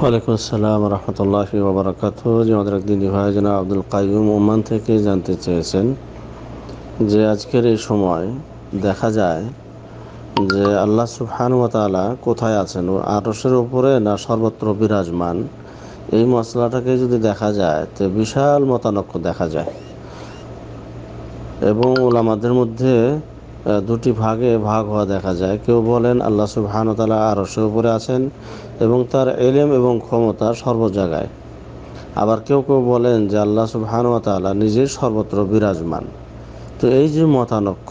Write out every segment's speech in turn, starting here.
ওয়ালাইকুম আসসালাম রহমতুল্লাহ বাবরাকাত যে আমাদের ভাই যেন আব্দুল কাইম ওমান থেকে জানতে চেয়েছেন যে আজকের এই সময় দেখা যায় যে আল্লাহ সুবহানুমতালা কোথায় আছেন আরসের ওপরে না সর্বত্র বিরাজমান এই মশলাটাকে যদি দেখা যায় তো বিশাল মতানক্য দেখা যায় এবং ওলামাদের মধ্যে দুটি ভাগে ভাগ হওয়া দেখা যায় কেউ বলেন আল্লাহ সুবাহানতালা সে উপরে আছেন এবং তার এলেম এবং ক্ষমতা সর্বজায়গায় আবার কেউ কেউ বলেন যে আল্লাহ সুবাহানুয়াতালা নিজেই সর্বত্র বিরাজমান তো এই যে মতানক্য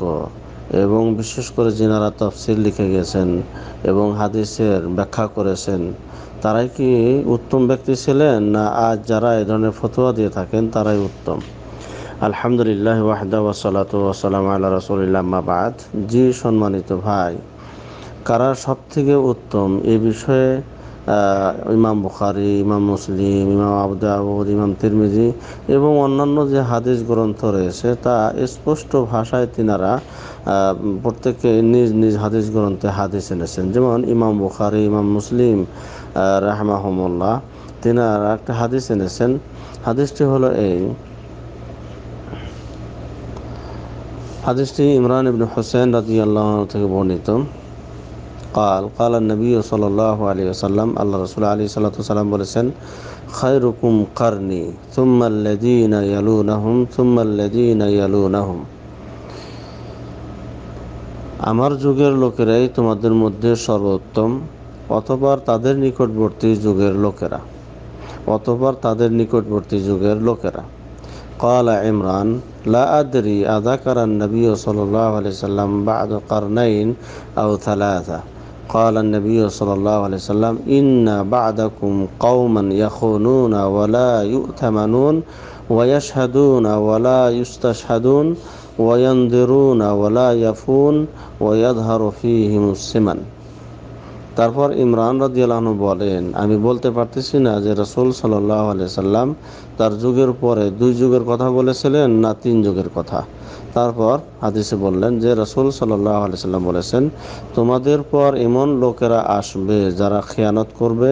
এবং বিশেষ করে যিনারা তফসিল লিখে গেছেন এবং হাদিসের ব্যাখ্যা করেছেন তারাই কি উত্তম ব্যক্তি ছিলেন না আজ যারা এ ধরনের ফতোয়া দিয়ে থাকেন তারাই উত্তম আলহামদুলিল্লাহ ওয়াহদা ওয়াসালাত ওয়াসালাম আল্লাহ রসুলিল্লাহ মাবাদ জি সম্মানিত ভাই কারা সবথেকে উত্তম এ বিষয়ে ইমাম বুখারি ইমাম মুসলিম ইমাম আবদাউদ ইমাম তিরমিজি এবং অন্যান্য যে হাদিস গ্রন্থ রয়েছে তা স্পষ্ট ভাষায় তিনারা প্রত্যেকে নিজ নিজ হাদিস গ্রন্থে হাদিস এনেছেন যেমন ইমাম বুখারি ইমাম মুসলিম রাহমাহমুল্লাহ তিনারা একটা হাদিস এনেছেন হাদিসটি হলো এই হাদিসটি ইমরান ইবনে হোসেন রাজি আল্লাহ থেকে বর্ণিত কাল কাল নবী সাল আলী আসাল্লাম আল্লাহ রসুল আলী সাল্লাম বলেছেন খায়রুকুম কারনি সুম্মাল্লাদিনা ইয়ালুনাহুম সুম্মাল্লাদিনা নাহম আমার যুগের লোকেরাই তোমাদের মধ্যে সর্বোত্তম অথবা তাদের নিকটবর্তী যুগের লোকেরা অথবা তাদের নিকটবর্তী যুগের লোকেরা قال عمران لا أدري أذكر النبي صلى الله عليه وسلم بعد قرنين أو ثلاثة قال النبي صلى الله عليه وسلم إن بعدكم قوما يخونون ولا يؤتمنون ويشهدون ولا يستشهدون وينذرون ولا يفون ويظهر فيهم السمن তারপর ইমরান রাজিয়ালু বলেন আমি বলতে পারতেছি না যে রসুল সাল্লাহ আলি সাল্লাম তার যুগের পরে দুই যুগের কথা বলেছিলেন না তিন যুগের কথা তারপর হাদিসে বললেন যে রসুল সাল্লাহ আলি সাল্লাম বলেছেন তোমাদের পর এমন লোকেরা আসবে যারা খেয়ানত করবে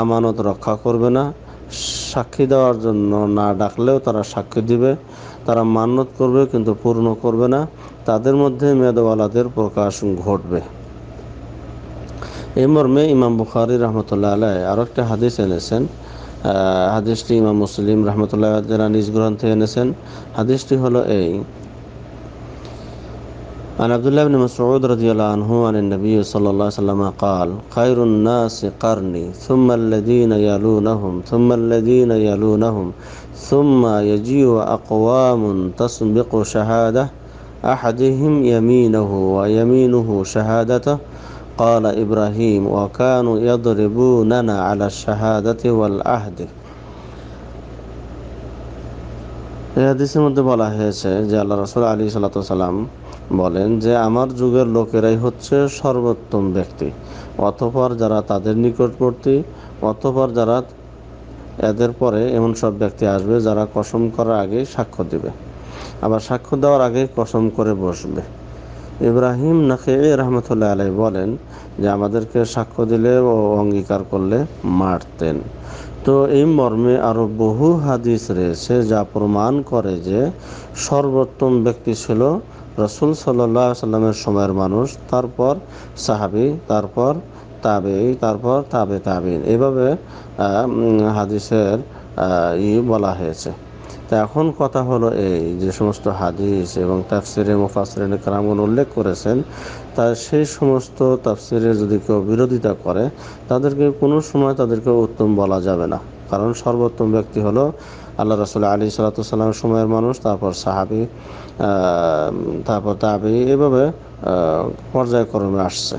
আমানত রক্ষা করবে না সাক্ষী দেওয়ার জন্য না ডাকলেও তারা সাক্ষী দিবে তারা মান্যত করবে কিন্তু পূর্ণ করবে না তাদের মধ্যে মেদওয়ালাদের প্রকাশ ঘটবে এই মর্মে ইমাম বুখারি রহমতুল্লাহ আলাই আরও একটা হাদিস এনেছেন হাদিসটি ইমাম মুসলিম রহমতুল্লাহ যারা নিজ গ্রন্থে এনেছেন হাদিসটি হলো এই عن عبد الله بن مسعود رضي الله عنه عن النبي صلى الله عليه وسلم قال خير الناس قرني ثم الذين يلونهم ثم الذين يلونهم ثم يجيء أقوام تسبق شهادة أحدهم يمينه ويمينه شهادته قال إبراهيم وكانوا يضربوننا على الشهادة والعهد এই হাদিসের মধ্যে বলা হয়েছে যে আল্লাহ রসুল আলী সাল্লাম বলেন যে আমার যুগের লোকেরাই হচ্ছে সর্বোত্তম ব্যক্তি অথপর যারা তাদের নিকটবর্তী অথপর যারা এদের পরে এমন সব ব্যক্তি আসবে যারা কসম করার আগে সাক্ষ্য দেবে আবার সাক্ষ্য দেওয়ার আগে কসম করে বসবে ইব্রাহিম নাকি রহমতুল্লাহ আলাই বলেন যে আমাদেরকে সাক্ষ্য দিলে ও অঙ্গীকার করলে মারতেন তো এই মর্মে আরও বহু হাদিস রয়েছে যা প্রমাণ করে যে সর্বোত্তম ব্যক্তি ছিল রসুল সাল্লাহ সাল্লামের সময়ের মানুষ তারপর সাহাবি তারপর তাবে তারপর তাবে তাবিন এভাবে হাদিসের ই বলা হয়েছে তা এখন কথা হলো এই যে সমস্ত হাদিস এবং তাফসিরে মুফাসরিন কারামন উল্লেখ করেছেন তা সেই সমস্ত তাফসিরে যদি কেউ বিরোধিতা করে তাদেরকে কোনো সময় তাদেরকে উত্তম বলা যাবে না কারণ সর্বোত্তম ব্যক্তি হলো আল্লাহ রসুল আলী সালাতাম সময়ের মানুষ তারপর সাহাবি তারপর তাবি এভাবে পর্যায়ক্রমে আসছে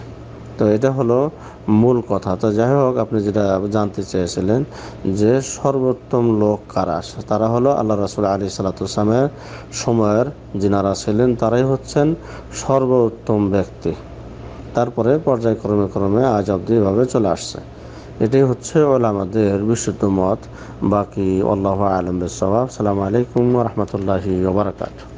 তো এটা হলো মূল কথা তো যাই হোক আপনি যেটা জানতে চেয়েছিলেন যে সর্বোত্তম লোক কারা তারা হলো আল্লাহ রাসুল আলী সালাতামের সময়ের যিনারা ছিলেন তারাই হচ্ছেন সর্বোত্তম ব্যক্তি তারপরে পর্যায়ক্রমে ক্রমে আজ অব্দি এভাবে চলে আসছে এটাই হচ্ছে ওলামাদের বিশুদ্ধ মত বাকি আল্লাহ আলম সবাব সালামু আলাইকুম রহমতুল্লাহি ওবরাকাতু